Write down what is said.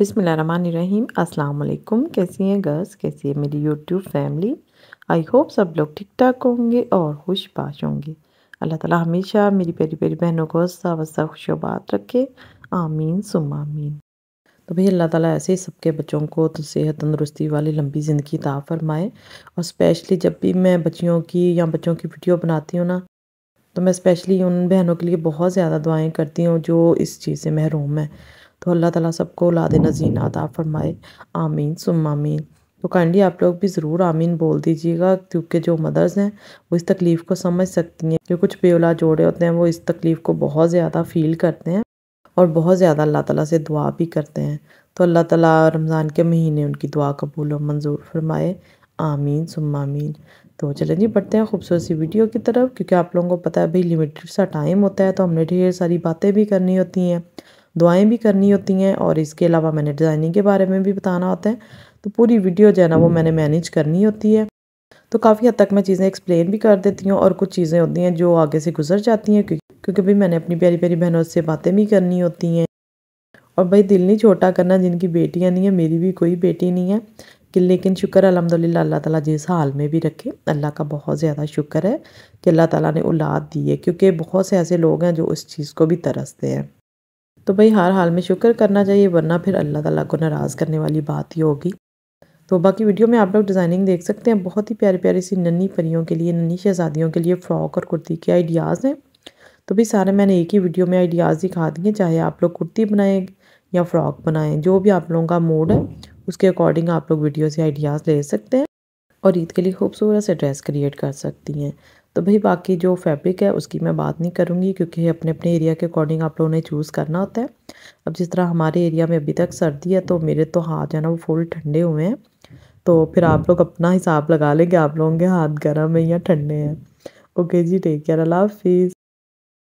बिसमीम् अस्सलाम कैसी हैं गर्ल्स कैसी है मेरी यूट्यूब फैमिली आई होप सब लोग ठीक ठाक होंगे और खुश पाश होंगे अल्लाह ताला हमेशा मेरी प्यारी प्यारी बहनों को हस्सा वस्सा खुशबात रखे आमीन सुम आमीन तो भाई अल्लाह ताला ऐसे ही सबके बच्चों को तो सेहत तंदुरुस्ती वाली लंबी ज़िंदगी ता फरमाए और स्पेशली जब भी मैं बच्चियों की या बच्चों की वीडियो बनाती हूँ ना तो मैं स्पेशली उन बहनों के लिए बहुत ज़्यादा दुआएँ करती हूँ जो इस चीज़ से महरूम है तो अल्लाह ताला सबको लाद नजीन अदा फरमाए आमीन सुम आमीन तो काइंडली आप लोग भी ज़रूर आमीन बोल दीजिएगा क्योंकि जो मदर्स हैं वो इस तकलीफ़ को समझ सकती हैं जो कुछ बेवला जोड़े होते हैं वो इस तकलीफ़ को बहुत ज़्यादा फ़ील करते हैं और बहुत ज़्यादा अल्लाह ताला से दुआ भी करते हैं तो अल्लाह ताला रमज़ान के महीने उनकी दुआ कबूल और मंजूर फरमाए आमीन सुम आमीन तो चलें जी बढ़ते हैं खूबसूरत सी वीडियो की तरफ क्योंकि आप लोगों को पता है भाई लिमिटेड सा टाइम होता है तो हमने ढेर सारी बातें भी करनी होती हैं दुआएं भी करनी होती हैं और इसके अलावा मैंने डिज़ाइनिंग के बारे में भी बताना होता है तो पूरी वीडियो जो है ना वो मैंने मैनेज करनी होती है तो काफ़ी हद तक मैं चीज़ें एक्सप्लेन भी कर देती हूँ और कुछ चीज़ें होती हैं जो आगे से गुजर जाती हैं क्योंकि भाई मैंने अपनी प्यारी प्यारी बहनों से बातें भी करनी होती हैं और भाई दिल नहीं छोटा करना जिनकी बेटियाँ नहीं है मेरी भी कोई बेटी नहीं है कि लेकिन शुक्र अलहमदिल्ला अल्लाह ताला जिस हाल में भी रखे अल्लाह का बहुत ज़्यादा शुक्र है कि अल्लाह ताला ने औलाद दी है क्योंकि बहुत से ऐसे लोग हैं जो उस चीज़ को भी तरसते हैं तो भाई हर हाल में शुक्र करना चाहिए वरना फिर अल्लाह ताला को नाराज़ करने वाली बात ही होगी तो बाकी वीडियो में आप लोग डिज़ाइनिंग देख सकते हैं बहुत ही प्यारी प्यारी सी नन्ही परियों के लिए नन्ही शहजादियों के लिए फ़्रॉक और कुर्ती के आइडियाज़ हैं तो भाई सारे मैंने एक ही वीडियो में आइडियाज़ दिखा दिए चाहे आप लोग कुर्ती बनाएँ या फ़्रॉक बनाएं जो भी आप लोगों का मूड है उसके अकॉर्डिंग आप लोग वीडियो से आइडियाज़ ले सकते हैं और ईद के लिए खूबसूरत से ड्रेस क्रिएट कर सकती हैं तो भाई बाकी जो फैब्रिक है उसकी मैं बात नहीं करूँगी क्योंकि अपने अपने एरिया के अकॉर्डिंग आप लोगों ने चूज़ करना होता है अब जिस तरह हमारे एरिया में अभी तक सर्दी है तो मेरे तो हाथ जो है ना वो फुल ठंडे हुए हैं तो फिर आप लोग अपना हिसाब लगा लेंगे आप लोगों के हाथ गर्म है या ठंडे हैं ओके जी टेक केयर अल्लाह हाफिज़